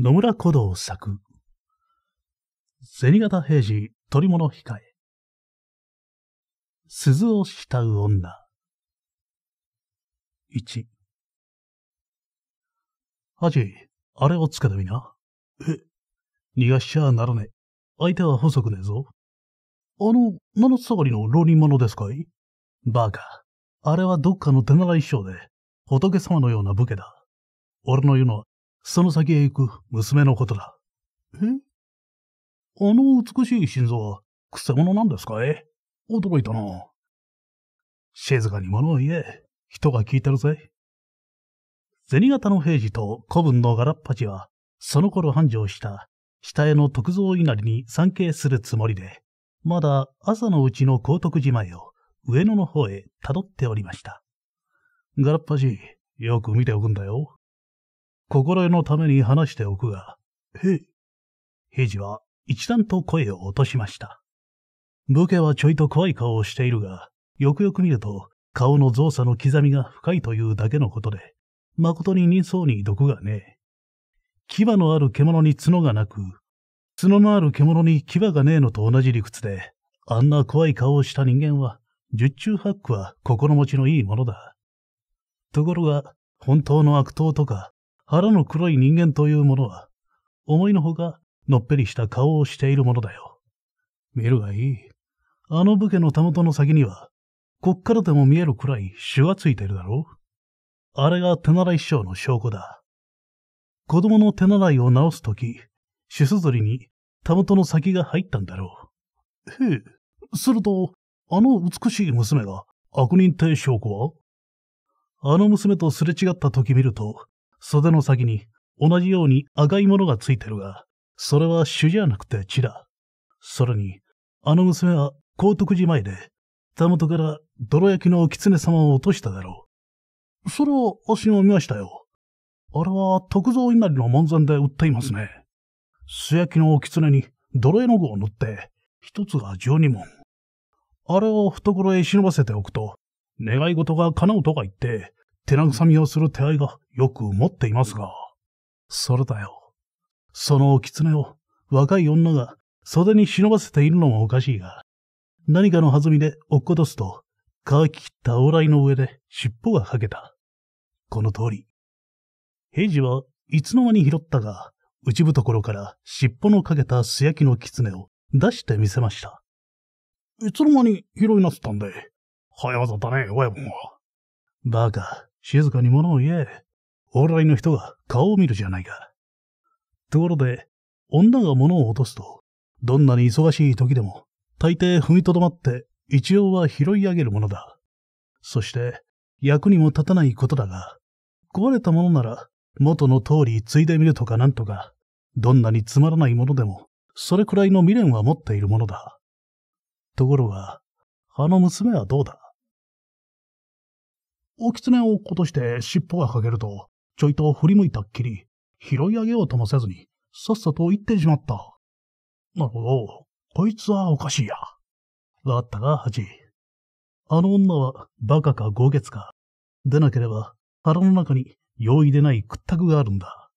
野村古道作。銭形平次取り物控え。鈴を慕う女。一。アジ、あれをつけてみな。え、逃がしちゃならねえ。相手は細くねえぞ。あの、七つ下がりの浪人者ですかいバカ。あれはどっかの手習い師匠で、仏様のような武家だ。俺の言うのはその先へ行く娘のことだ。えあの美しい心臓は、くせ者なんですかえ驚いたな。静かに物を言え。人が聞いてるぜ。銭形の平次と古文のガラッパチは、その頃繁盛した下絵の徳蔵稲荷に参詣するつもりで、まだ朝のうちの高徳寺前を上野の方へ辿っておりました。ガラッパチ、よく見ておくんだよ。心得のために話しておくが、へい。平次は一段と声を落としました。武家はちょいと怖い顔をしているが、よくよく見ると、顔の造作の刻みが深いというだけのことで、誠に人相に毒がねえ。牙のある獣に角がなく、角のある獣に牙がねえのと同じ理屈で、あんな怖い顔をした人間は、十中八九は心持ちのいいものだ。ところが、本当の悪党とか、腹の黒い人間というものは、思いのほか、のっぺりした顔をしているものだよ。見るがいい。あの武家のたもとの先には、こっからでも見えるくらい手話ついてるだろうあれが手習い師匠の証拠だ。子供の手習いを直すとき、手すずりにたもとの先が入ったんだろう。へえ、すると、あの美しい娘が悪人って証拠はあの娘とすれ違った時見ると、袖の先に同じように赤いものがついてるが、それは主じゃなくて血だ。さらに、あの娘は高徳寺前で、田元から泥焼きの狐様を落としただろう。それは足も見ましたよ。あれは徳造稲荷の門前で売っていますね。素焼きの狐に泥絵の具を塗って、一つが十二文。あれを懐へ忍ばせておくと、願い事が叶うとか言って、手慰みをする手合いがよく持っていますが、それだよ。その狐を若い女が袖に忍ばせているのもおかしいが、何かの弾みで落っことすと、乾ききった往来の上で尻尾がかけた。この通り。平次はいつの間に拾ったが、内懐から尻尾のかけた素焼きの狐を出してみせました。いつの間に拾いなすったんで、早業だね、親分は。バカ。静かに物を言え。往来の人が顔を見るじゃないか。ところで、女が物を落とすと、どんなに忙しい時でも、大抵踏みとどまって一応は拾い上げるものだ。そして、役にも立たないことだが、壊れたものなら、元の通り継いでみるとかなんとか、どんなにつまらないものでも、それくらいの未練は持っているものだ。ところが、あの娘はどうだお狐を落として尻尾がかけると、ちょいと振り向いたっきり、拾い上げようともせずに、さっさと行ってしまった。なるほど。こいつはおかしいや。かったが、ハチ。あの女はバカか豪傑か。でなければ、腹の中に容易でない屈託があるんだ。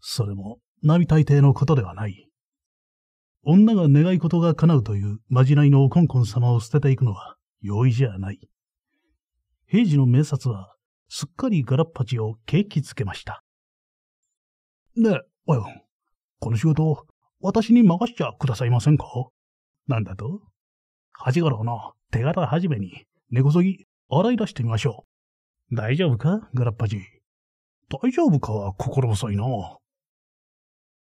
それも、並大抵のことではない。女が願い事が叶うというまじないのコンコン様を捨てていくのは容易じゃない。平治の名察は、すっかりガラッパチを景気づけました。ねえ、およ、この仕事、私に任しちゃくださいませんかなんだと八五郎の手柄はじめに、根こそぎ洗い出してみましょう。大丈夫かガラッパチ。大丈夫かは心細いな。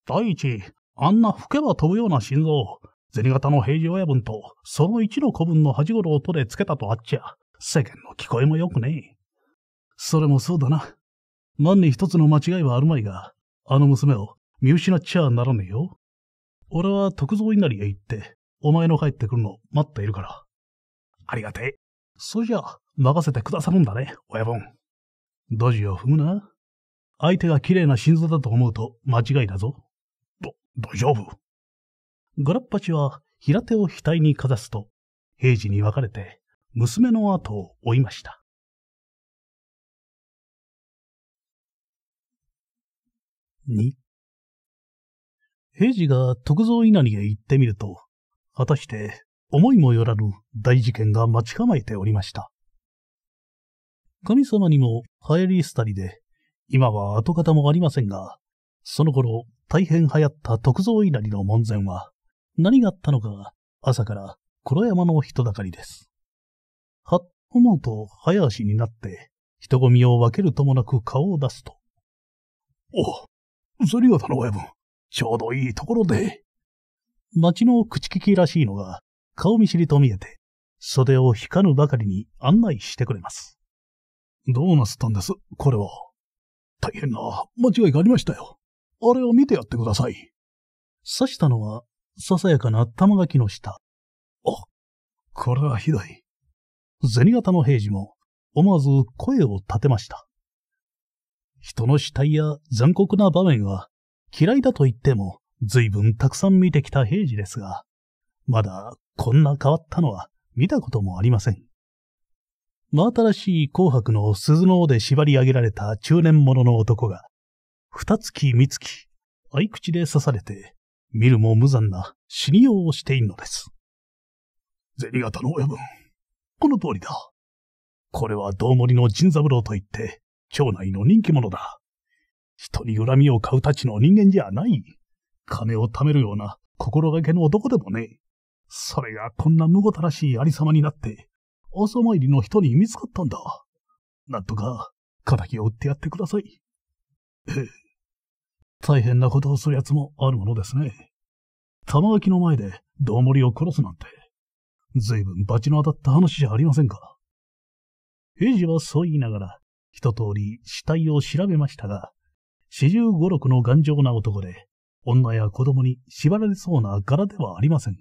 第一、あんな吹けば飛ぶような心臓、銭形の平治親分とその一の子分の八五郎とでつけたとあっちゃ、世間の聞こえも良くねえ。それもそうだな。万に一つの間違いはあるまいが、あの娘を見失っちゃならねえよ。俺は徳蔵稲荷へ行って、お前の帰ってくるのを待っているから。ありがてえ。それじゃあ、任せてくださるんだね、親分。ドジを踏むな。相手が綺麗な心臓だと思うと間違いだぞ。ど、大丈夫。ガラッパチは平手を額にかざすと、平時に分かれて、娘の後を追いました。2平次が徳蔵稲荷へ行ってみると、果たして思いもよらぬ大事件が待ち構えておりました。神様にも流行りたりで、今は跡形もありませんが、その頃大変流行った徳蔵稲荷の門前は、何があったのか朝から黒山の人だかりです。はっともと早足になって、人混みを分けるともなく顔を出すと。お、そりがの親分、ちょうどいいところで。町の口利きらしいのが、顔見知りと見えて、袖を引かぬばかりに案内してくれます。どうなすったんです、これは。大変な間違いがありましたよ。あれを見てやってください。刺したのは、ささやかな玉垣の下。あ、これはひどい。銭形の平次も思わず声を立てました。人の死体や残酷な場面は嫌いだと言っても随分たくさん見てきた平次ですが、まだこんな変わったのは見たこともありません。真新しい紅白の鈴の尾で縛り上げられた中年者の男が、二月三月、合口で刺されて、見るも無残な死にようをしているのです。銭形の親分、この通りだ。これは道盛の神三郎といって、町内の人気者だ。人に恨みを買うたちの人間じゃない。金を貯めるような心がけの男でもね。それがこんな無ごたらしいありさまになって、おそ参りの人に見つかったんだ。なんとか、仇を売ってやってください。ええ。大変なことをする奴もあるものですね。玉垣の前で、道盛を殺すなんて。随分罰の当たった話じゃありませんか。平次はそう言いながら、一通り死体を調べましたが、四十五六の頑丈な男で、女や子供に縛られそうな柄ではありません。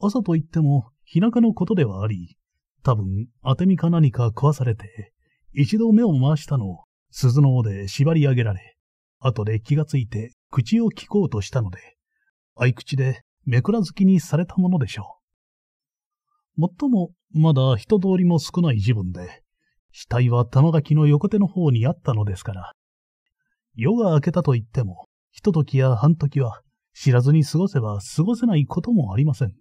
朝といっても、日中のことではあり、多分、当て身か何か食わされて、一度目を回したのを、鈴の尾で縛り上げられ、後で気がついて口を聞こうとしたので、合口でめくらずきにされたものでしょう。もっとも、まだ人通りも少ない時分で、死体は玉垣の横手の方にあったのですから。夜が明けたと言っても、ひと時や半時は知らずに過ごせば過ごせないこともありません。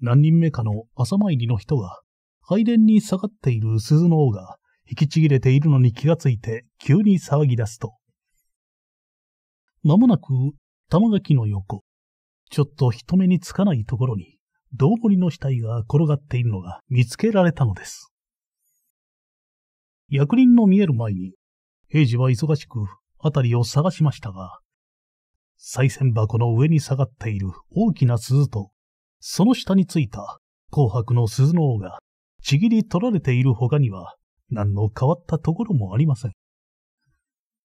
何人目かの朝参りの人が、拝殿に下がっている鈴の王が引きちぎれているのに気がついて急に騒ぎ出すと。まもなく玉垣の横、ちょっと人目につかないところに、銅堀の死体が転がっているのが見つけられたのです。役人の見える前に、平次は忙しく辺りを探しましたが、再銭箱の上に下がっている大きな鈴と、その下についた紅白の鈴の尾がちぎり取られている他には何の変わったところもありません。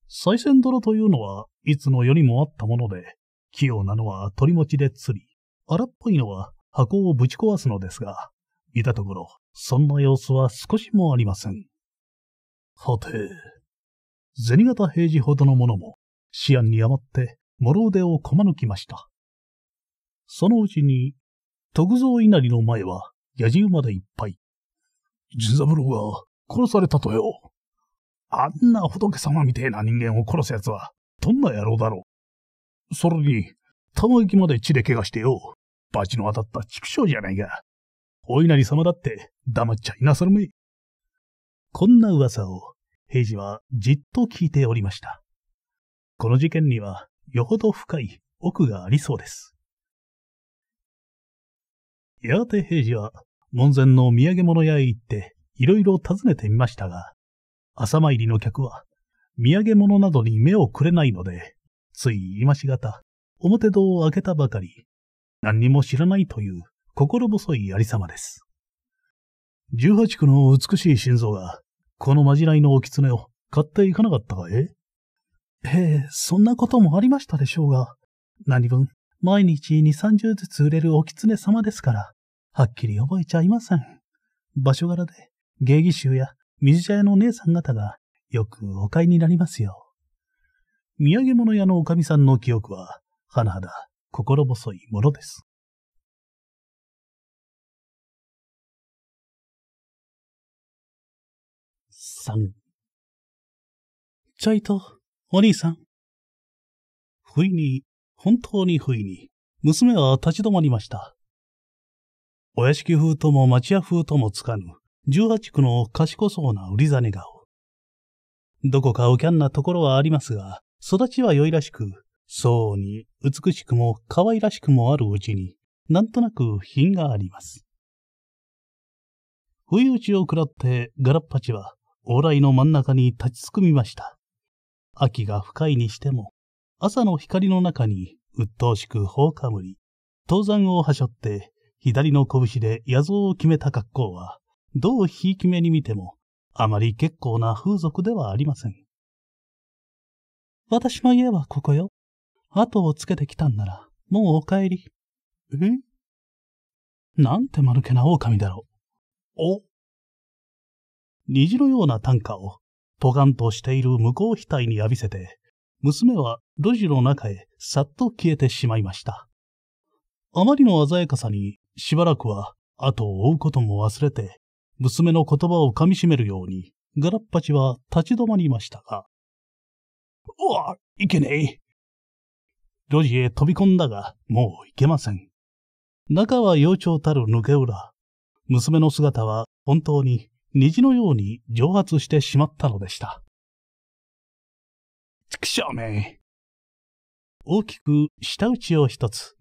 再銭泥というのはいつの世にもあったもので、器用なのは鳥持ちで釣り、荒っぽいのは箱をぶち壊すのですが、見たところ、そんな様子は少しもありません。はて、銭形平次ほどのものも、思案に余って、諸腕をこまぬきました。そのうちに、徳蔵稲荷の前は、野じ馬でいっぱい。十三郎が殺されたとよ。あんな仏様みてえな人間を殺す奴は、どんな野郎だろう。それに、玉行きまで血で怪我してよ。バチの当たった畜生じゃないが、お稲荷様だって黙っちゃいなさるめ。こんな噂を、平次はじっと聞いておりました。この事件には、よほど深い奥がありそうです。やがて平次は、門前の土産物屋へ行って、いろいろ尋ねてみましたが、朝参りの客は、土産物などに目をくれないので、つい今しがた、表戸を開けたばかり、何にも知らないという心細いありさまです。18区の美しい心臓が、このまじないのお狐を買っていかなかったかえええ、そんなこともありましたでしょうが、何分、毎日2、30ずつ売れるお狐様ですから、はっきり覚えちゃいません。場所柄で、芸儀衆や水茶屋の姉さん方がよくお買いになりますよ。土産物屋のおかみさんの記憶は、甚だ心細いものです。3ちょいと、お兄さん。不意に、本当に不意に、娘は立ち止まりました。お屋敷風とも町屋風ともつかぬ、18区の賢そうな売りざね顔。どこかおきゃんなところはありますが、育ちは良いらしく、そうに美しくも可愛らしくもあるうちに、なんとなく品があります。不意打ちを食らってガラッパチは往来の真ん中に立ちすくみました。秋が深いにしても、朝の光の中に鬱陶しく放かむり、登山をはしょって左の拳で野像を決めた格好は、どうひいき目に見ても、あまり結構な風俗ではありません。私の家はここよ。後をつけてきたんなら、もうお帰り。えなんてぬけな狼だろう。お虹のような短歌を、ポカンとしている向こう額に浴びせて、娘は路地の中へさっと消えてしまいました。あまりの鮮やかさに、しばらくは後を追うことも忘れて、娘の言葉をかみしめるように、ガラッパチは立ち止まりましたが。うわ、いけねえ。路地へ飛び込んだが、もう行けません。中は幼鳥たる抜け裏。娘の姿は本当に虹のように蒸発してしまったのでした。畜生め。大きく舌打ちを一つ。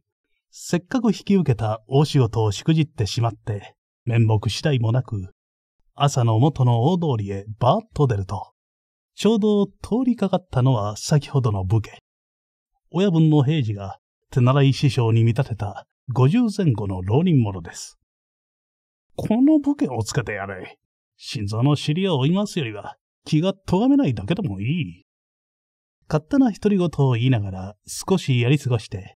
せっかく引き受けた大仕事をしくじってしまって、面目次第もなく、朝の元の大通りへバーッと出ると、ちょうど通りかかったのは先ほどの武家。親分の平次が手習い師匠に見立てた50前後の浪人者です。このボケをつけてやれ。心臓の尻を追いますよりは気が咎めないだけでもいい。勝手な独り言を言いながら少しやり過ごして、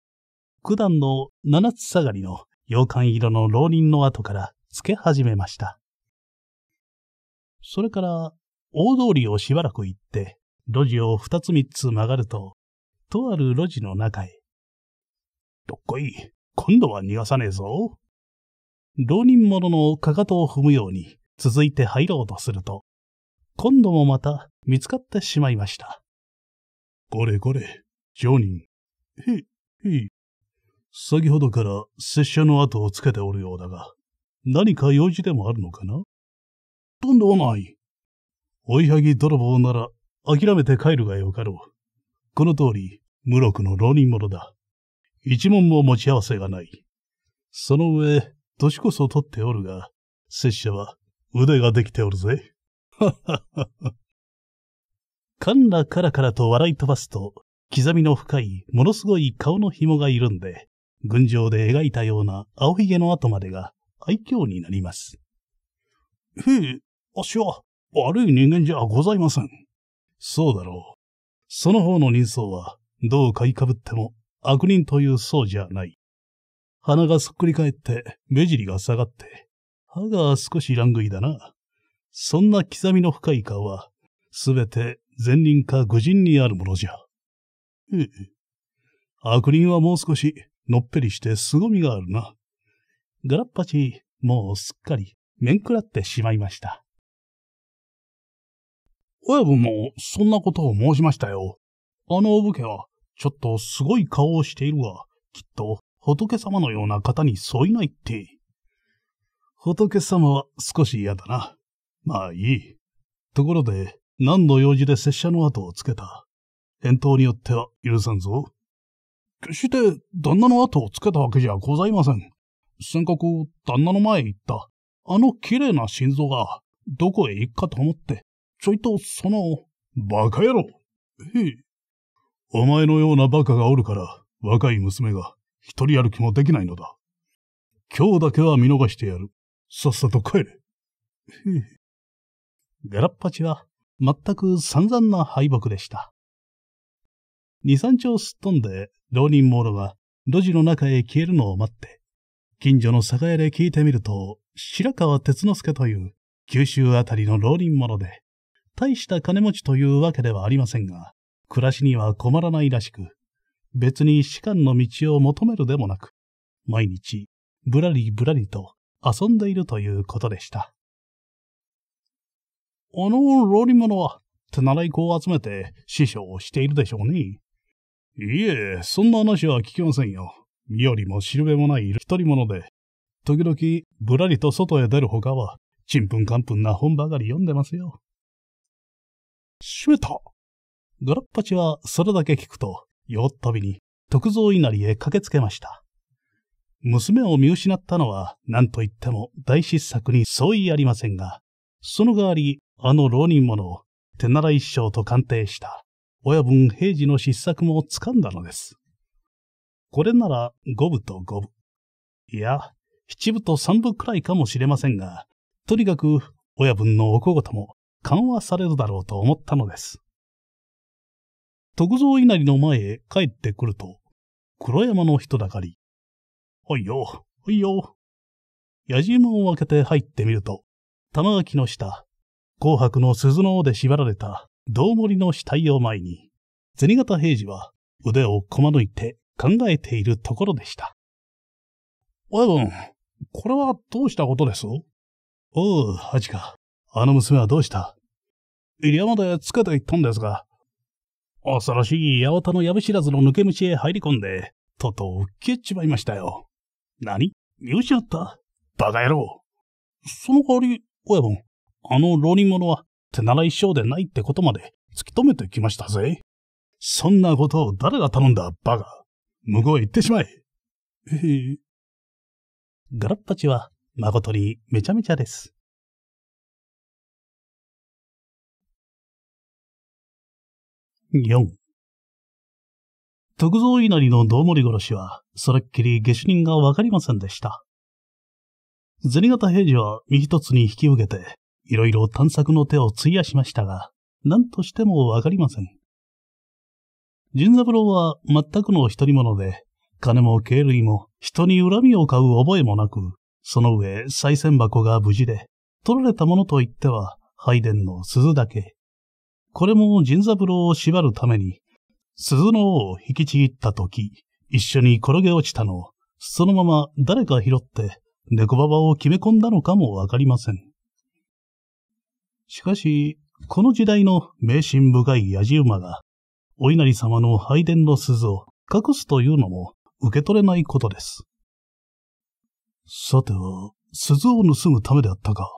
九段の七つ下がりの洋館色の浪人の後からつけ始めました。それから大通りをしばらく行って、路地を二つ三つ曲がると、とある路地の中へ。どっこい、今度は逃がさねえぞ。浪人者のかかとを踏むように続いて入ろうとすると、今度もまた見つかってしまいました。これこれ、上人。へ、へい。先ほどから拙者の後をつけておるようだが、何か用事でもあるのかなとんでもない。追いはぎ泥棒なら諦めて帰るがよかろう。この通り、無録の浪人者だ。一文も持ち合わせがない。その上、年こそ取っておるが、拙者は腕ができておるぜ。はははは。カンラカラカラと笑い飛ばすと、刻みの深い、ものすごい顔の紐が緩んで、群青で描いたような青ひげの後までが愛嬌になります。へえ、あっしは悪い人間じゃございません。そうだろう。その方の人相はどう買いかぶっても悪人というそうじゃない。鼻がそっくり返って、目尻が下がって、歯が少し乱食いだな。そんな刻みの深い顔は、すべて善人か愚人にあるものじゃ。ええ。悪人はもう少し、のっぺりして凄みがあるな。ガラッパチ、もうすっかり、面食らってしまいました。親分も、そんなことを申しましたよ。あのお武家は、ちょっとすごい顔をしているわ。きっと、仏様のような方に添いないって。仏様は少し嫌だな。まあいい。ところで、何の用事で拙者の後をつけた。返答によっては許さんぞ。決して、旦那の後をつけたわけじゃございません。せんかく、旦那の前へ行った、あの綺麗な心臓が、どこへ行くかと思って、ちょいとその、馬鹿野郎。お前のようなバカがおるから、若い娘が一人歩きもできないのだ。今日だけは見逃してやる。さっさと帰れ。ガラッパチは全く散々な敗北でした。二三丁すっ飛んで、浪人者ーが路地の中へ消えるのを待って、近所の酒屋で聞いてみると、白川哲之助という九州あたりの浪人者で、大した金持ちというわけではありませんが、暮らしには困らないらしく、別に士官の道を求めるでもなく、毎日、ぶらりぶらりと遊んでいるということでした。あの浪人者は、手習い子を集めて師匠をしているでしょうね。いえ、そんな話は聞きませんよ。身よりもしるべもない一人者で、時々ぶらりと外へ出るほかは、ちんぷんかんぷんな本ばかり読んでますよ。閉めたガラッパチはそれだけ聞くと、よっとびに徳蔵稲荷へ駆けつけました。娘を見失ったのは何と言っても大失策に相違ありませんが、その代わりあの浪人者を手習一生と鑑定した親分平次の失策もつかんだのです。これなら五分と五分。いや、七分と三分くらいかもしれませんが、とにかく親分のお小言も緩和されるだろうと思ったのです。徳蔵稲荷の前へ帰ってくると、黒山の人だかり。おいよ、おいよ。矢島を開けて入ってみると、玉垣の下、紅白の鈴の尾で縛られた銅森の死体を前に、銭形平次は腕をこまぬいて考えているところでした。親分、これはどうしたことですおう、恥か。あの娘はどうした入山でつけていったんですが、恐ろしい八幡のやぶ知らずの抜け道へ入り込んで、とうとう消えちまいましたよ。何見失ったバカ野郎。その代わり、親分、あの浪人者は手習い師匠でないってことまで突き止めてきましたぜ。そんなことを誰が頼んだ、バカ。向こうへ行ってしまえ。へへ。ガラッパチは、誠にめちゃめちゃです。4徳蔵稲荷の道盛り殺しは、それっきり下手人がわかりませんでした。銭形平次は身一つに引き受けて、いろいろ探索の手を費やしましたが、何としてもわかりません。神三郎は全くの一人者で、金も経類も人に恨みを買う覚えもなく、その上、再銭箱が無事で、取られたものといっては、拝殿の鈴だけ。これも仁三郎を縛るために、鈴の尾を引きちぎった時、一緒に転げ落ちたのを、そのまま誰か拾って、猫ババを決め込んだのかもわかりません。しかし、この時代の迷信深い野印馬が、お稲荷様の拝殿の鈴を隠すというのも受け取れないことです。さては、鈴を盗むためであったか。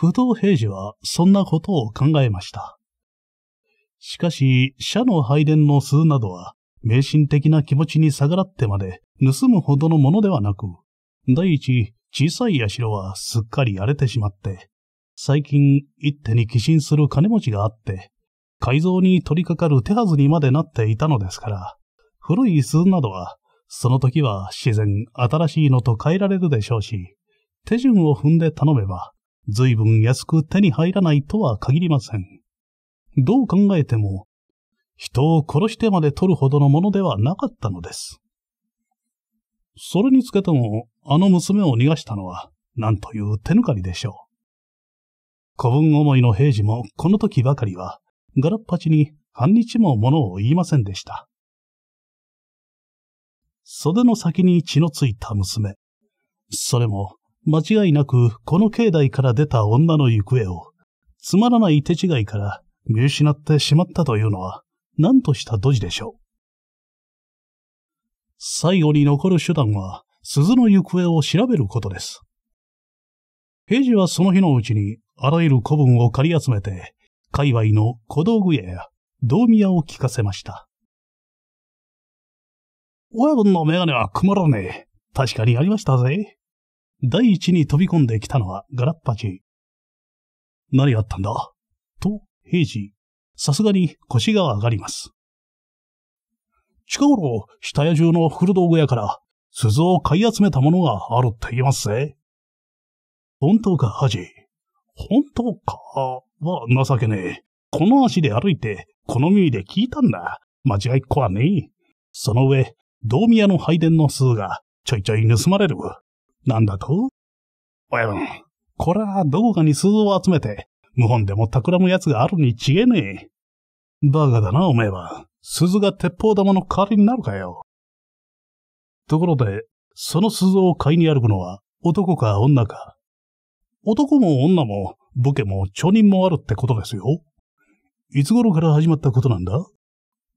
不動平次はそんなことを考えました。しかし、社の拝殿の数などは、迷信的な気持ちに逆らってまで盗むほどのものではなく、第一、小さい社はすっかり荒れてしまって、最近一手に寄進する金持ちがあって、改造に取り掛かる手はずにまでなっていたのですから、古い数などは、その時は自然新しいのと変えられるでしょうし、手順を踏んで頼めば、随分安く手に入らないとは限りません。どう考えても、人を殺してまで取るほどのものではなかったのです。それにつけても、あの娘を逃がしたのは、なんという手抜かりでしょう。古文思いの平次もこの時ばかりは、ガラッパチに半日も物を言いませんでした。袖の先に血のついた娘。それも、間違いなくこの境内から出た女の行方を、つまらない手違いから見失ってしまったというのは、何としたドジでしょう。最後に残る手段は、鈴の行方を調べることです。平次はその日のうちに、あらゆる古文を借り集めて、界隈の小道具屋や道見屋を聞かせました。親分のメガネは曇らねえ。確かにありましたぜ。第一に飛び込んできたのはガラッパジ何があったんだと、平次。さすがに腰が上がります。近頃、下屋中の古道具屋から、鈴を買い集めたものがあるって言いますぜ。本当か、ハジ。本当か、は情けねえ。この足で歩いて、この耳で聞いたんだ。間違いっこはねえ。その上、道宮の拝殿の鈴がちょいちょい盗まれる。なんだと親分、これはどこかに鈴を集めて、無本でも企む奴があるに違えねえ。バカだな、おめえは。鈴が鉄砲玉の代わりになるかよ。ところで、その鈴を買いに歩くのは男か女か。男も女も武家も町人もあるってことですよ。いつ頃から始まったことなんだ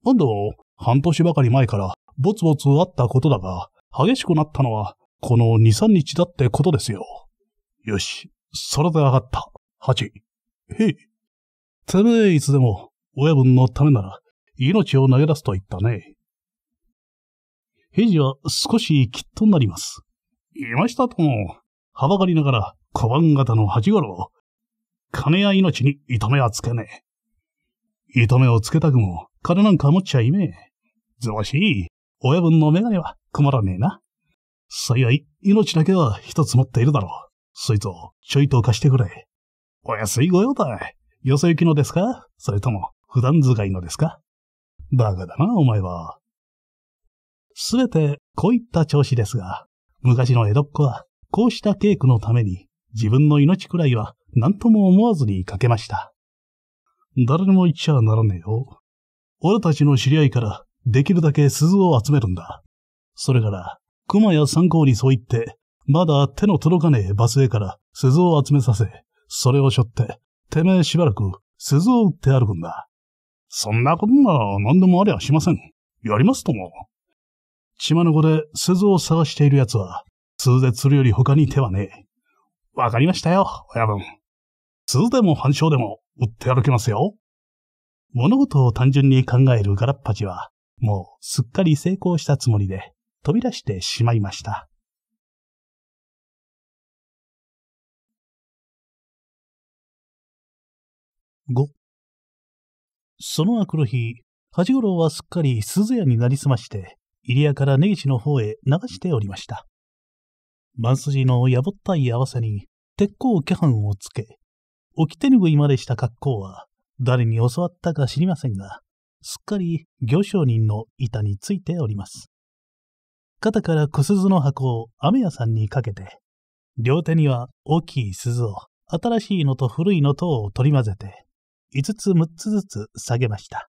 今度、半年ばかり前からぼつぼつあったことだが、激しくなったのはこの2、3日だってことですよ。よし、それで上がった。8。へい。てめえいつでも、親分のためなら、命を投げ出すと言ったね。平次は少しきっとなります。いましたとも、はばかりながら小判型の八五郎。金や命に痛めはつけねえ。痛めをつけたくも、金なんか持っちゃいめえ。ずわしい、親分の眼鏡は困らねえな。幸い、命だけは一つ持っているだろう。そいつをちょいと貸してくれ。お安いご用だ。よそ行きのですかそれとも、普段使いのですかバカだな、お前は。すべて、こういった調子ですが、昔の江戸っ子は、こうした稽古のために、自分の命くらいは、何とも思わずにかけました。誰にも言っちゃならねえよ。俺たちの知り合いから、できるだけ鈴を集めるんだ。それから、熊や参考にそう言って、まだ手の届かねえバスへから鈴を集めさせ、それを背負って、てめえしばらく鈴を打って歩くんだ。そんなことなら何でもありゃしません。やりますとも。血子で鈴を探している奴は、通絶するより他に手はねえ。わかりましたよ、親分。鈴でも反証でも打って歩けますよ。物事を単純に考えるガラッパチは、もうすっかり成功したつもりで、飛び出してしまいました。5その明くる日、八五郎はすっかり鈴屋になりすまして、入谷から根岸の方へ流しておりました。万筋のやぼったい合わせに、鉄鋼気範をつけ、起き手拭いまでした格好は、誰に教わったか知りませんが、すっかり行商人の板についております。肩から小鈴の箱を雨屋さんにかけて、両手には大きい鈴を新しいのと古いのとを取り混ぜて、5つ6つずつ下げました。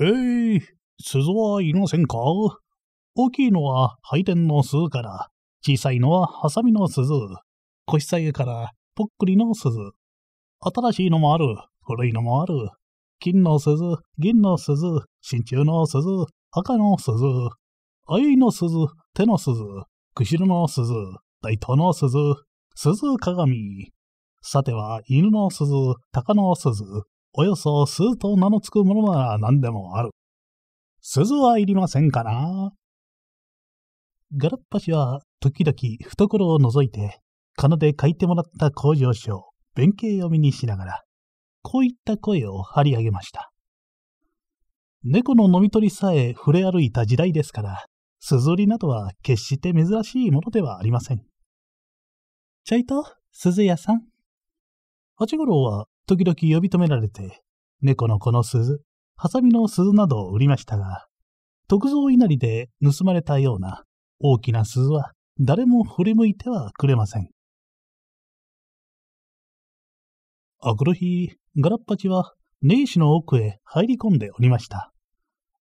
えい、鈴はいませんか大きいのは配点の鈴から、小さいのはハサミの鈴、腰下げからぽっくりの鈴。新しいのもある、古いのもある。金の鈴、銀の鈴、真鍮の鈴、赤の鈴、愛の鈴、手の鈴、釧路の鈴、大東の鈴、鈴鏡。さては、犬の鈴、鷹の鈴、およそ数と名のつくものなら何でもある。鈴はいりませんかなガラッパ氏は時々懐を覗いて、金で書いてもらった工場書、弁慶読みにしながら、こういった声を張り上げました。猫の飲み取りさえ触れ歩いた時代ですから、すずりなどは決して珍しいものではありません。ちょいと、鈴屋さん。八五郎は時々呼び止められて、猫のこの鈴、ハサミの鈴などを売りましたが、徳造稲荷で盗まれたような大きな鈴は誰も振り向いてはくれません。あくる日、ガラッパチは年始の奥へ入り込んでおりました。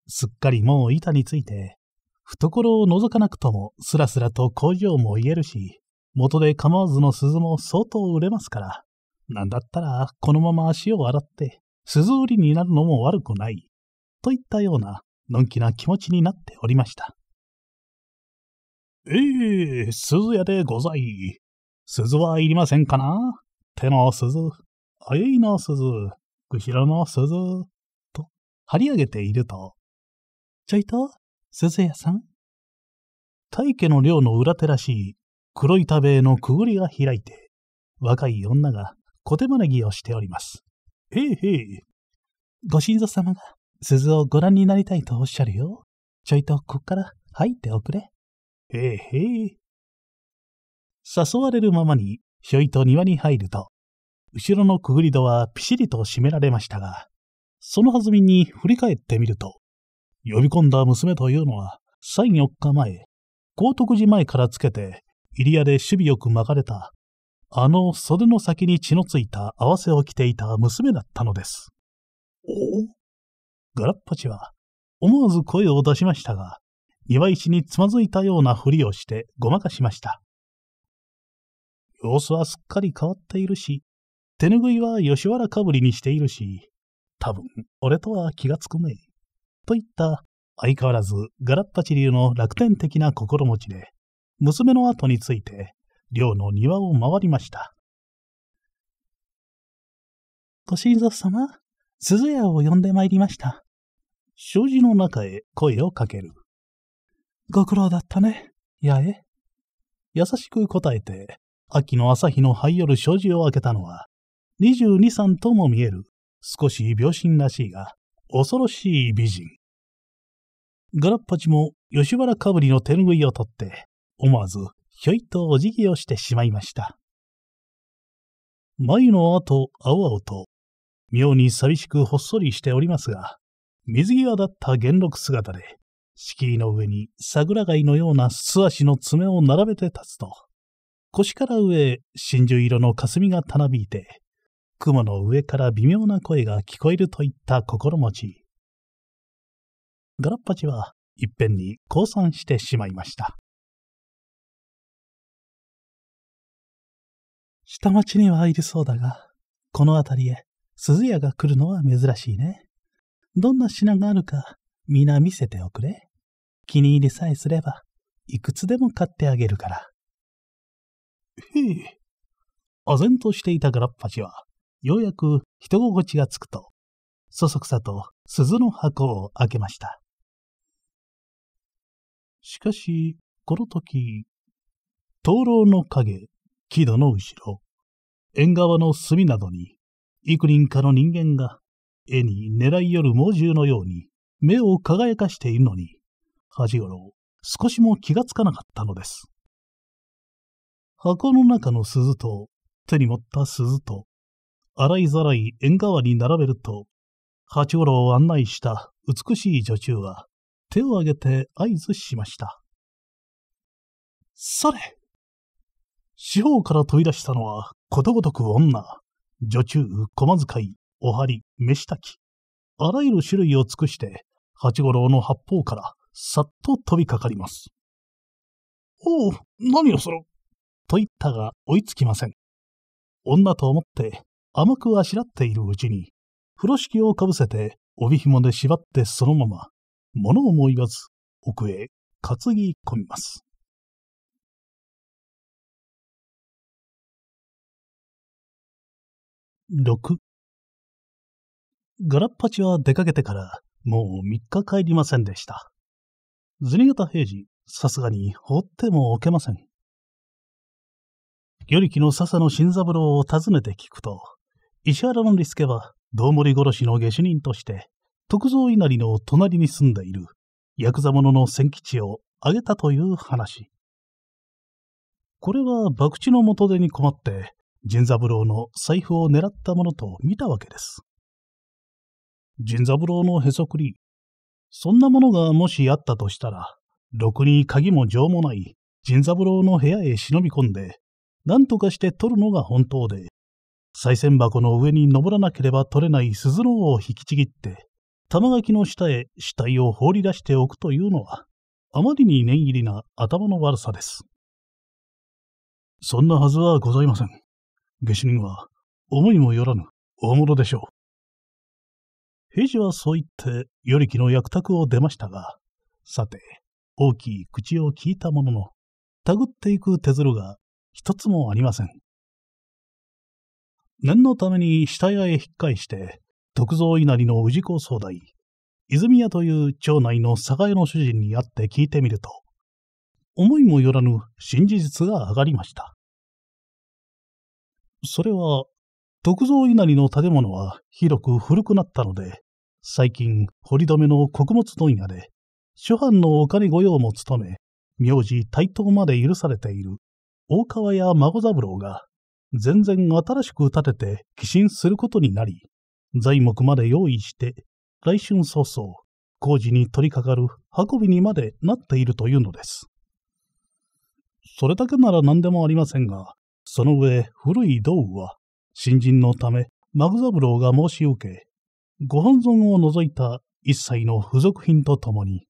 すっかりもう板について、懐を覗かなくともすらすらと工場も言えるし、元で構わずの鈴も相当売れますから、なんだったらこのまま足を洗って鈴売りになるのも悪くない、といったようなのんきな気持ちになっておりました。ええー、鈴屋でござい。鈴はいりませんかな手の鈴、あいの鈴、後ろの鈴、と張り上げていると、ちょいと、鈴屋さん。大家の寮の裏手らしい黒い田塀のくぐりが開いて、若い女が小手招きをしております。へいへい。ご神祖様が鈴をご覧になりたいとおっしゃるよ。ちょいとこっから入っておくれ。へいへい。誘われるままにひょいと庭に入ると、後ろのくぐり戸はピシリと閉められましたが、そのはずみに振り返ってみると、呼び込んだ娘というのは、3、4日前、高徳寺前からつけて、入谷で守備よく巻かれた、あの袖の先に血のついた合わせを着ていた娘だったのです。おおガラッパチは、思わず声を出しましたが、庭石につまずいたようなふりをしてごまかしました。様子はすっかり変わっているし、手拭いは吉原かぶりにしているし、多分、俺とは気がつくめえ。といった、相変わらず、ガラッパチ流の楽天的な心持ちで、娘の後について、寮の庭を回りました。ご親族様、鈴屋を呼んでまいりました。障子の中へ声をかける。ご苦労だったね、八重。優しく答えて、秋の朝日の這い寄る障子を開けたのは、22、3とも見える、少し病心らしいが、恐ろしい美人。ガラッパチも吉原かぶりの手ぬぐいを取って、思わずひょいとお辞儀をしてしまいました。眉の後、青々と、妙に寂しくほっそりしておりますが、水際だった元禄姿で、敷居の上に桜貝のような素足の爪を並べて立つと、腰から上へ真珠色の霞がたなびいて、雲の上から微妙な声が聞こえるといった心持ち。ガラッパチはいっぺんに降参してしまいました。下町にはいるそうだが、この辺りへ鈴屋が来るのは珍しいね。どんな品があるか皆見せておくれ。気に入りさえすれば、いくつでも買ってあげるから。へえ。唖然としていたガラッパチは、ようやく人心地がつくと、そそくさと鈴の箱を開けました。しかし、この時、灯籠の影、木戸の後ろ、縁側の隅などに、幾人かの人間が、絵に狙い寄る猛獣のように、目を輝かしているのに、はじごろ、少しも気がつかなかったのです。箱の中の鈴と、手に持った鈴と、洗いざらい縁側に並べると、八五郎を案内した美しい女中は、手を挙げて合図しました。され四方から飛び出したのは、ことごとく女、女中、駒使い、おり、飯炊き、あらゆる種類を尽くして、八五郎の八方から、さっと飛びかかります。おお、何をすると言ったが追いつきません。女と思って甘くあしらっているうちに、風呂敷をかぶせて帯紐で縛ってそのまま、物をも言わず、奥へ担ぎ込みます。6ガラッパチは出かけてからもう3日帰りませんでした。銭形平次、さすがに放ってもおけません。与力の笹の新三郎を訪ねて聞くと、石原のりすけは、道盛殺しの下手人として、徳蔵稲荷の隣に住んでいる、ヤクザ者の戦吉を挙げたという話。これは博打の元手に困って、神三郎の財布を狙ったものと見たわけです。神三郎のへそくり。そんなものがもしあったとしたら、ろくに鍵も錠もない神三郎の部屋へ忍び込んで、何とかして取るのが本当で、賽銭箱の上に登らなければ取れない鈴のを引きちぎって、玉垣の下へ死体を放り出しておくというのは、あまりに念入りな頭の悪さです。そんなはずはございません。下手人は、思いもよらぬ大物でしょう。平次はそう言って、与力の役宅を出ましたが、さて、大きい口を聞いたものの、たぐっていく手鶴が一つもありません。念のために下屋へ引っ返して、徳蔵稲荷の氏子総代、泉屋という町内の酒屋の主人に会って聞いてみると、思いもよらぬ新事実が上がりました。それは、徳蔵稲荷の建物は広く古くなったので、最近、堀留めの穀物問屋で、諸藩のお金御用も務め、名字台頭まで許されている大川屋孫三郎が、全然新しく建てて寄進することになり、材木まで用意して、来春早々、工事に取り掛かる運びにまでなっているというのです。それだけなら何でもありませんが、その上、古い道具は、新人のため、マグザブローが申し受け、ご本尊を除いた一切の付属品とともに、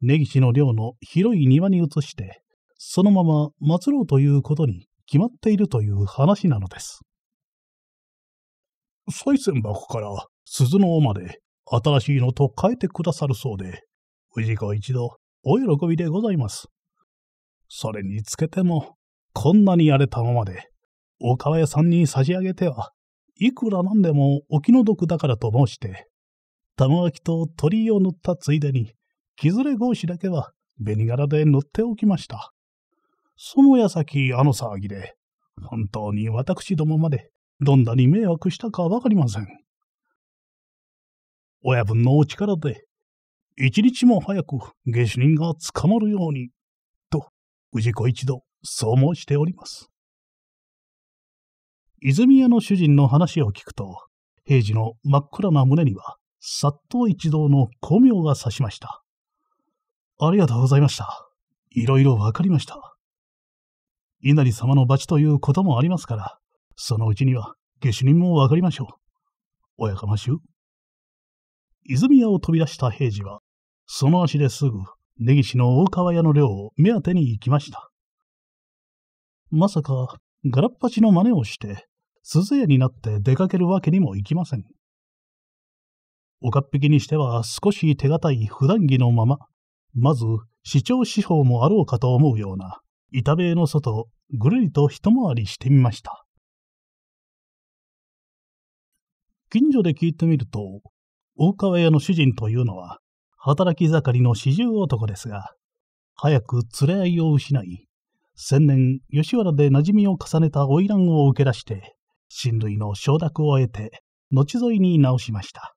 根岸の寮の広い庭に移して、そのまま祀ろうということに決まっているという話なのです。賽銭箱から鈴の尾まで新しいのと変えてくださるそうで、氏子一度お喜びでございます。それにつけても、こんなに荒れたままで、岡か屋さんに差し上げては、いくらなんでもお気の毒だからと申して、玉巻と鳥居を塗ったついでに、きずれ格子だけは紅柄で塗っておきました。その矢先、あの騒ぎで、本当に私どもまで、どんなに迷惑したかわかりません。親分のお力で、一日も早く下手人が捕まるように、と、氏子一同、そう申しております。泉屋の主人の話を聞くと、平次の真っ暗な胸には、殺到一同の巧妙が刺しました。ありがとうございました。いろいろわかりました。稲荷様の罰ということもありますから、そのうちには下手人もわかりましょう。おやかましゅう。泉屋を飛び出した平次は、その足ですぐ根岸の大川屋の寮を目当てに行きました。まさか、ガラッパチの真似をして、鈴屋になって出かけるわけにもいきません。おかっぴきにしては少し手堅い普段着のまま、まず、市長司法もあろうかと思うような板塀の外、ぐるりと一回りしてみました。近所で聞いてみると、大川屋の主人というのは、働き盛りの四十男ですが、早く連れ合いを失い、先年、吉原で馴染みを重ねた花魁を受け出して、親類の承諾を得て、後添いに直しました。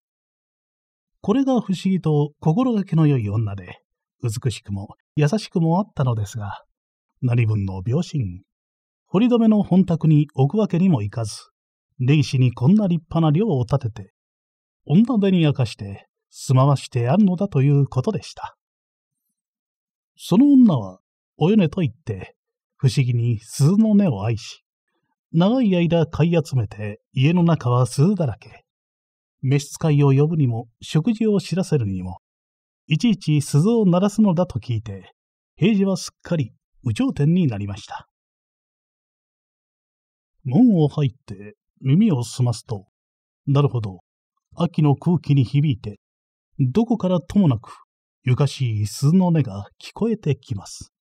これが不思議と心がけの良い女で、美しくも優しくもあったのですが、何分の病身。堀留の本宅に置くわけにもいかず、霊視にこんな立派な寮を建てて、女手に明かして、住まわしてあるのだということでした。その女は、およねと言って、不思議に鈴の根を愛し、長い間買い集めて家の中は鈴だらけ。召使いを呼ぶにも、食事を知らせるにも、いちいち鈴を鳴らすのだと聞いて、平次はすっかり有頂天になりました。門を入って耳を澄ますと、なるほど、秋の空気に響いて、どこからともなく、ゆかしい鈴の音が聞こえてきます。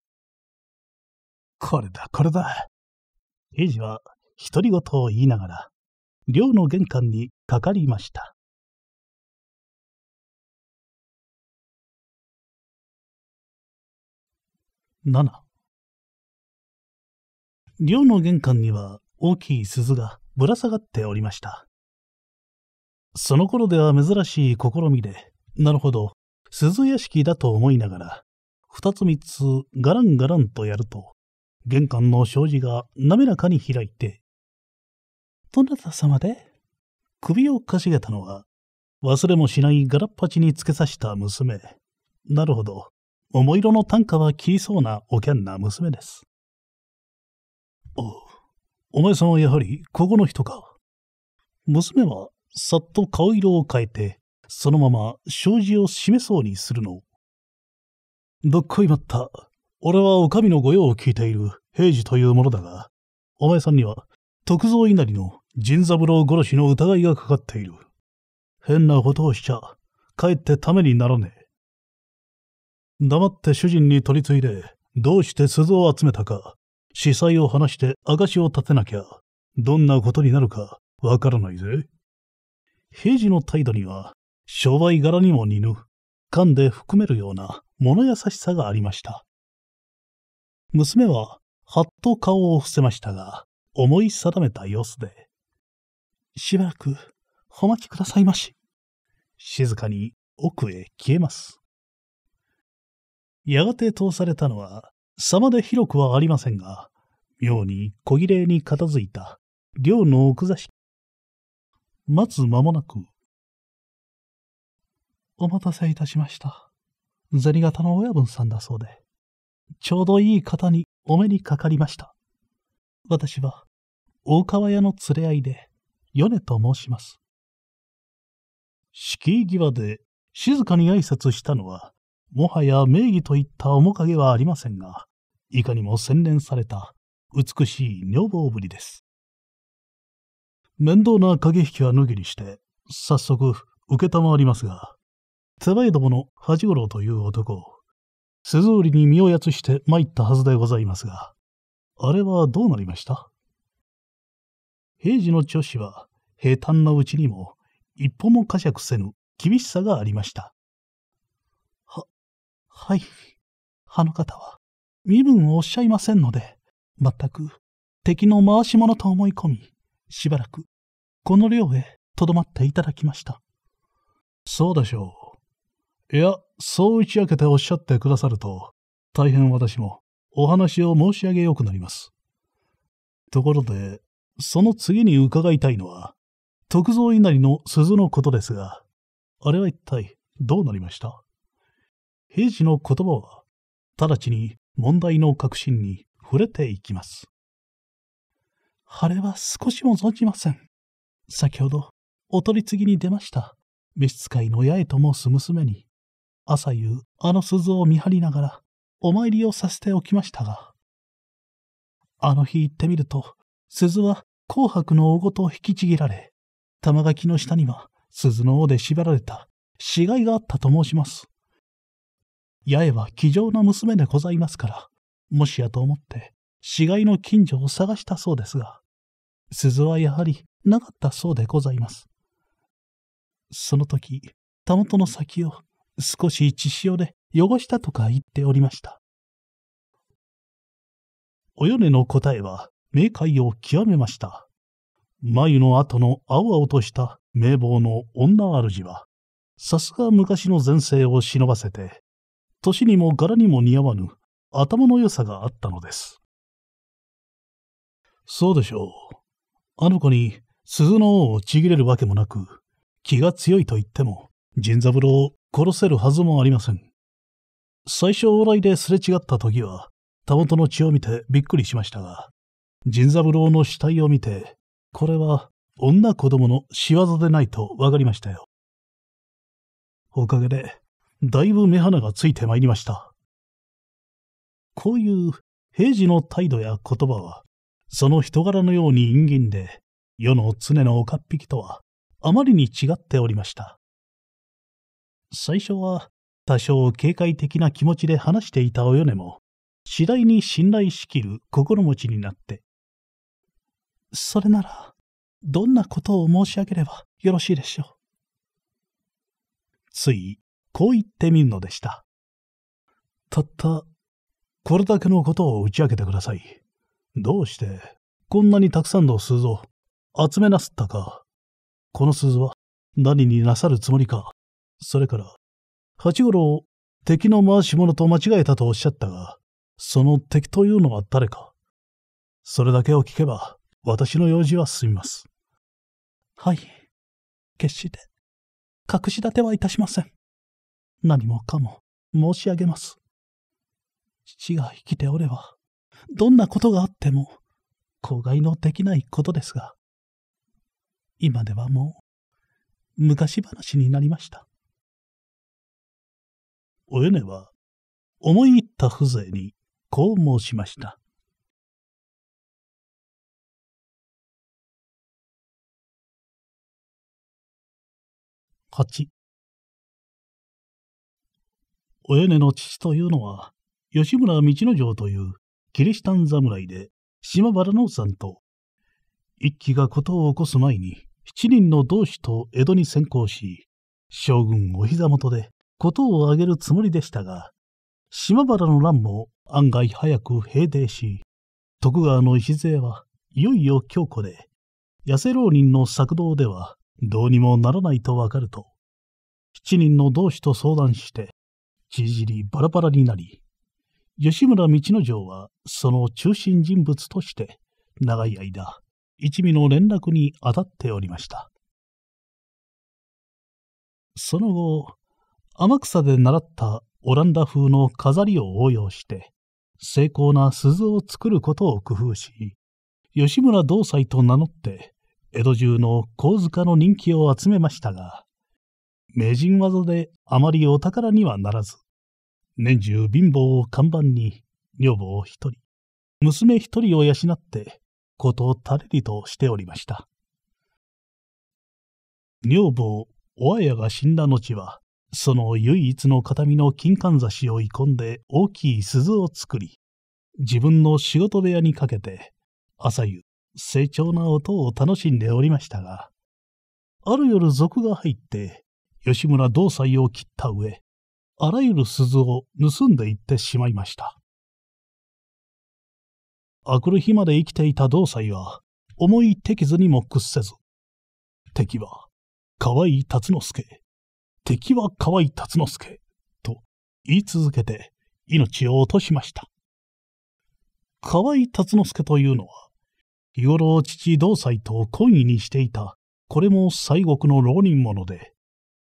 これだ、これだ。平次は独り言を言いながら、寮の玄関にかかりました。7寮の玄関には大きい鈴がぶら下がっておりました。その頃では珍しい試みで、なるほど、鈴屋敷だと思いながら、二つ三つガランガランとやると、玄関の障子が滑らかに開いて、どなた様で首をかしげたのは、忘れもしないガラッパチにつけさした娘。なるほど、桃色の短歌は切りそうなおけんな娘です。お前さんはやはりここの人か。娘はさっと顔色を変えて、そのまま障子を閉めそうにするの。どっこいまった。俺はお上の御用を聞いている平次というものだが、お前さんには徳蔵稲荷の神三郎殺しの疑いがかかっている。変なことをしちゃ、かえってためにならねえ。黙って主人に取り次いで、どうして鈴を集めたか、司祭を話して証を立てなきゃ、どんなことになるかわからないぜ。平時の態度には、商売柄にも似ぬ、勘で含めるような物優しさがありました。娘は、はっと顔を伏せましたが、思い定めた様子で、しばらく、お待ちくださいまし。静かに奥へ消えます。やがて通されたのは、様で広くはありませんが、妙に小切れに片付いた、寮の奥座敷。待つ間もなく、お待たせいたしました。銭形の親分さんだそうで、ちょうどいい方にお目にかかりました。私は、大川屋の連れ合いで、米と申します。敷居際で静かに挨拶したのは、もはや名義といった面影はありませんが、いかにも洗練された美しい女房ぶりです。面倒な駆け引きは脱ぎにして、早速、承りますが、手前どもの八五郎という男鈴売りに身をやつして参ったはずでございますが、あれはどうなりました平時の著子は、平坦なうちにも、一歩も呵責せぬ厳しさがありました。は、はい、あの方は、身分をおっしゃいませんので、全く敵の回し者と思い込み、しばらくこの寮へとどまっていただきました。そうでしょう。いや、そう打ち明けておっしゃってくださると、大変私もお話を申し上げよくなります。ところで、その次に伺いたいのは、徳蔵稲荷の鈴のことですが、あれは一体どうなりました平時の言葉は、直ちに問題の核心に触れていきます。あれは少しも存じません。先ほど、お取り次ぎに出ました、召使いの八重と申す娘に、朝夕、あの鈴を見張りながら、お参りをさせておきましたが、あの日行ってみると、鈴は紅白の大ごと引きちぎられ、玉垣の下には鈴の尾で縛られた死骸があったと申します。八重は気丈な娘でございますから、もしやと思って、死骸の近所を探したそうですが、鈴はやはりなかったそうでございます。その時、たもとの先を少し血潮で汚したとか言っておりました。およねの答えは明快を極めました。眉の後の青々とした名簿の女主は、さすが昔の前世を忍ばせて、年にも柄にも似合わぬ頭の良さがあったのです。そうでしょう。あの子に鈴の王をちぎれるわけもなく、気が強いと言っても、神三郎を殺せるはずもありません。最初往来ですれ違った時は、たもとの血を見てびっくりしましたが、神三郎の死体を見て、これは女子供の仕業でないと分かりましたよ。おかげで、だいぶ目鼻がついてまいりました。こういう平時の態度や言葉は、その人柄のように陰銀で、世の常の岡っ引きとは、あまりに違っておりました。最初は、多少警戒的な気持ちで話していたおよねも、次第に信頼しきる心持ちになって、それなら、どんなことを申し上げればよろしいでしょう。ついこう言ってみるのでした。たった、これだけのことを打ち明けてください。どうして、こんなにたくさんの鈴を集めなすったか。この鈴は何になさるつもりか。それから、八五郎、敵の回し者と間違えたとおっしゃったが、その敵というのは誰か。それだけを聞けば、私の用事は済みます。はい。決して、隠し立てはいたしません。何もかも申し上げます。父が生きておれば、どんなことがあっても、口外のできないことですが、今ではもう、昔話になりました。おえねは、思い入った風情に、こう申しました。8お屋根の父というのは、吉村道之丞というキリシタン侍で、島原のさんと、一揆が事を起こす前に、七人の同志と江戸に先行し、将軍お膝元で事を挙げるつもりでしたが、島原の乱も案外早く平定し、徳川の礎はいよいよ強固で、痩せ浪人の策動ではどうにもならないとわかると、七人の同志と相談して、じりりバラバラになり、吉村道之丞はその中心人物として、長い間、一味の連絡に当たっておりました。その後、天草で習ったオランダ風の飾りを応用して、精巧な鈴を作ることを工夫し、吉村道斎と名乗って、江戸中の小塚の人気を集めましたが、名人技であまりお宝にはならず、年中貧乏を看板に、女房一人、娘一人を養って、ことたれりとしておりました。女房、おあやが死んだ後は、その唯一の形見の金冠差しを遺込んで大きい鈴を作り、自分の仕事部屋にかけて、朝夕、成長な音を楽しんでおりましたが、ある夜賊が入って、吉村道斎を切った上、あらゆる鈴を盗んでいってしまいました。明くる日まで生きていた道斎は、思い手傷にも屈せず、敵は、河合達之助、敵は河合辰之助敵は河合辰之助と言い続けて命を落としました。河合辰之助というのは、日頃父道斎と懇意にしていた、これも西国の浪人者で、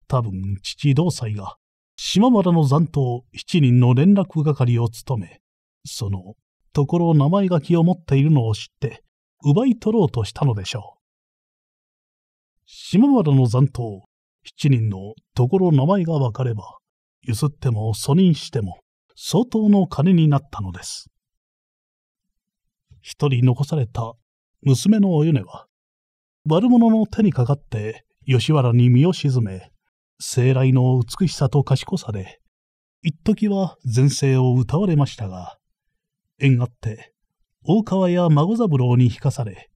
多分父道斎が島原の残党7人の連絡係を務め、その、ところ名前書きを持っているのを知って、奪い取ろうとしたのでしょう。島原の残党7人のところ名前がわかれば、ゆすっても訴認しても、相当の金になったのです。一人残された娘のおねは、悪者の手にかかって吉原に身を沈め、生来の美しさと賢さで、一時は前世を歌われましたが、縁あって、大川や孫三郎に引かされ、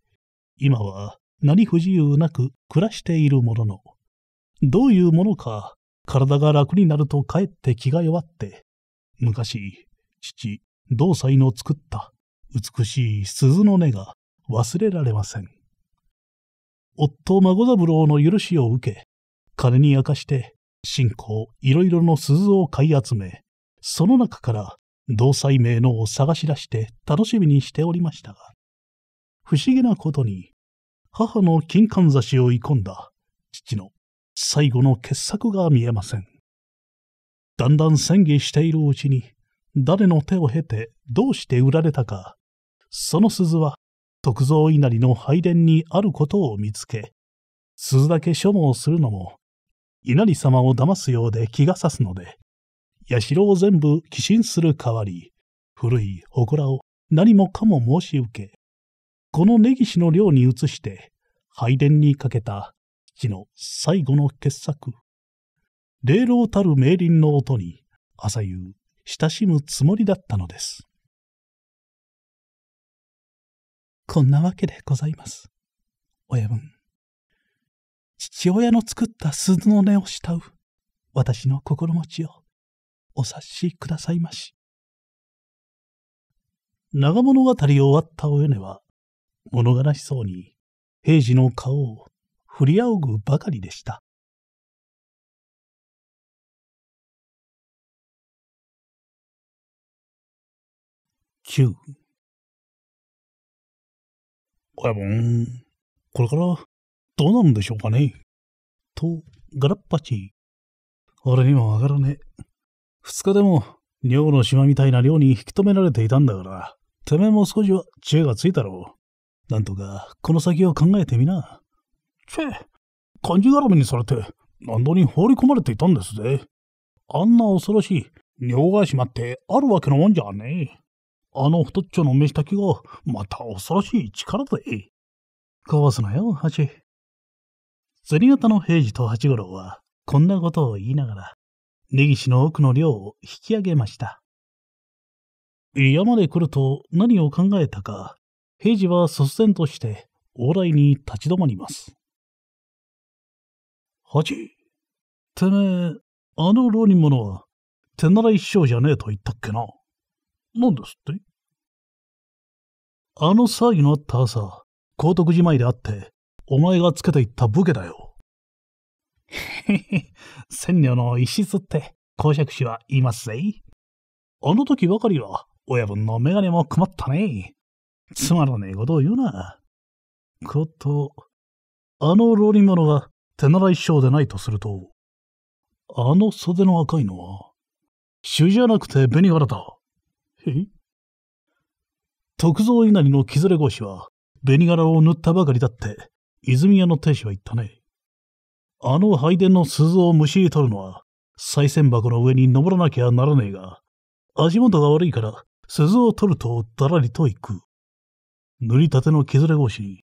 今は何不自由なく暮らしているものの、どういうものか体が楽になるとかえって気が弱って、昔、父、道斎の作った美しい鈴の音が忘れられません。夫孫三郎の許しを受け、金に明かして、信仰いろいろの鈴を買い集め、その中から同妻名のを探し出して楽しみにしておりましたが、不思議なことに、母の金冠差しを追い込んだ父の最後の傑作が見えません。だんだん戦議しているうちに、誰の手を経てどうして売られたか、その鈴は徳蔵稲荷の拝殿にあることを見つけ、鈴だけ所望するのも稲荷様を騙すようで気がさすので、社を全部寄進する代わり、古い祠を何もかも申し受け、この根岸の寮に移して、拝殿にかけた、地の最後の傑作。霊老たる名林の音に、朝夕、親しむつもりだったのです。こんなわけでございます。親分。父親の作った鈴の音を慕う私の心持ちをお察しくださいまし。長物語を終わったお米は物悲しそうに平次の顔を振り仰ぐばかりでした。9おやぼん、これからどうなんでしょうかね。と、ガラッパチ。俺にもわからねえ。二日でも、尿の島みたいな寮に引き止められていたんだから、てめえも少しは知恵がついたろう。なんとか、この先を考えてみな。チェ、漢字絡みにされて、何度に放り込まれていたんですぜ。あんな恐ろしい、尿が島ってあるわけのもんじゃねえ。あの太っちょの飯炊きが、また恐ろしい力で。かわすなよ、ハチ。銭形の平次と八五郎は、こんなことを言いながら、根岸の奥の寮を引き上げました。山で来ると何を考えたか、平次は率先として往来に立ち止まります。八、てめえ、あの浪人者は、手習い師匠じゃねえと言ったっけな。何ですってあの騒ぎのあった朝、高徳寺前であって、お前がつけていった武家だよ。千両の石質って公爵士は言いますぜ。あの時ばかりは親分のメガネも困ったね。つまらねえことを言うな。こと、あの浪人者が手習い師匠でないとすると、あの袖の赤いのは、主じゃなくて紅柄だ。え徳蔵稲荷の木連れ越しは、紅柄を塗ったばかりだって、泉屋の亭主は言ったね。あの拝殿の鈴をむしり取るのは、賽銭箱の上に登らなきゃならねえが、足元が悪いから、鈴を取るとだらりと行く。塗りたての削れ格子に、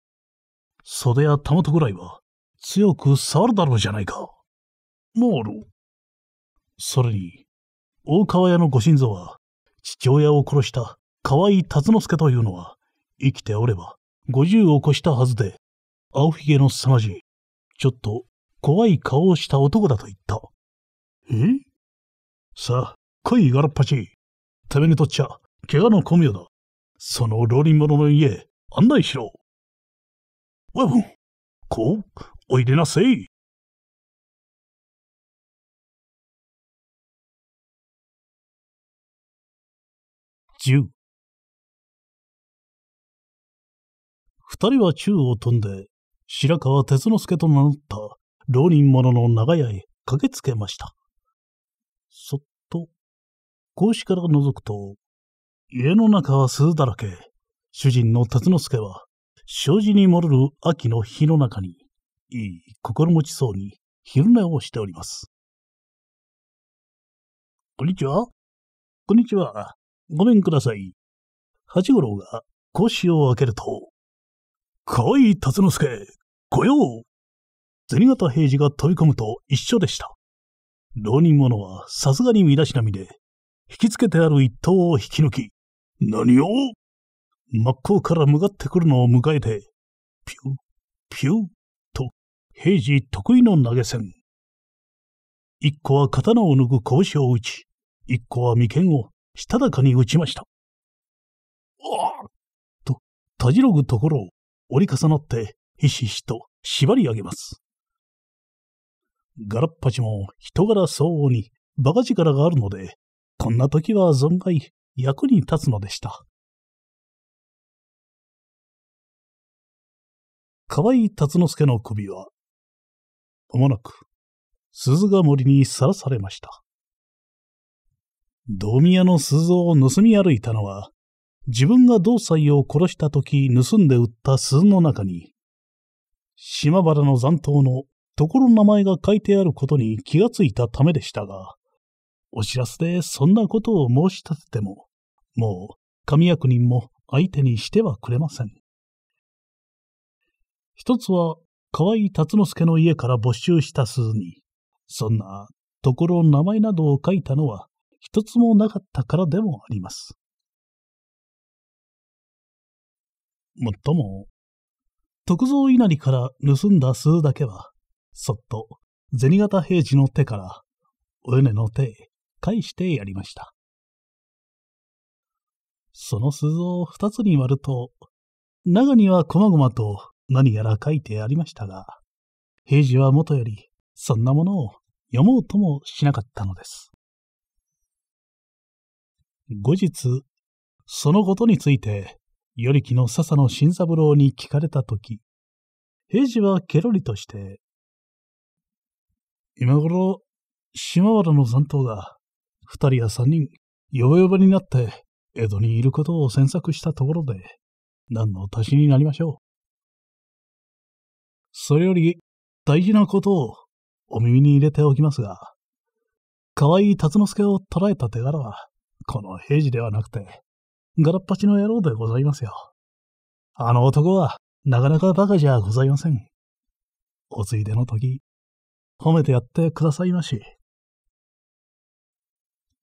袖や玉とぐらいは強く触るだろうじゃないか。なる。それに、大川屋のご心臓は、父親を殺した河合達之助というのは、生きておれば、50を越したはずで、青ひげの凄まじい、ちょっと怖い顔をした男だと言った。えさあ、来い、ガラッパチ。てめにとっちゃ、怪我の小名だ。その浪人者の家、案内しろ。わほん、こう、おいでなせい。十。二人は宙を飛んで白川哲之助と名乗った浪人者の長屋へ駆けつけました。そっと、格子から覗くと、家の中は鈴だらけ。主人の哲之助は、障子に漏れる秋の日の中に、いい心持ちそうに昼寝をしております。こんにちは。こんにちは。ごめんください。八五郎が格子を開けると、かい、達之助、御用銭形平次が飛び込むと一緒でした。浪人者はさすがに身だしなみで、引きつけてある一刀を引き抜き、何を真っ向から向かってくるのを迎えて、ピュー、ピュー、と、平次得意の投げ銭。一個は刀を抜く拳を打ち、一個は眉間をしただかに打ちました。わあと、たじろぐところを折り重なってひしひしと縛り上げます。ガラッパチも人柄相応に馬鹿力があるので、こんな時は存外役に立つのでした。河合達之助の首は、まもなく鈴が森にさらされました。道宮の鈴を盗み歩いたのは、自分が道斎を殺した時盗んで売った鈴の中に、島原の残党の所の名前が書いてあることに気がついたためでしたが、お知らせでそんなことを申し立てても、もう神役人も相手にしてはくれません。一つは、河合達之助の家から没収した鈴に、そんなところ名前などを書いたのは一つもなかったからでもあります。もっとも、徳蔵稲荷から盗んだ数だけは、そっと、銭形平次の手から、おねの手へ返してやりました。その鈴を二つに割ると、中にはこまごまと何やら書いてありましたが、平次はもとより、そんなものを読もうともしなかったのです。後日、そのことについて、与力の笹野新三郎に聞かれたとき、平次はケロリとして、今頃、島原の残党が、二人や三人、よボよボになって、江戸にいることを詮索したところで、何の足しになりましょう。それより、大事なことを、お耳に入れておきますが、河合辰之助を捕らえた手柄は、この平次ではなくて、ガラッパチの野郎でございますよ。あの男は、なかなかバカじゃございません。おついでの時、褒めてやってくださいまし。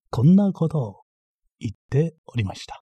こんなことを言っておりました。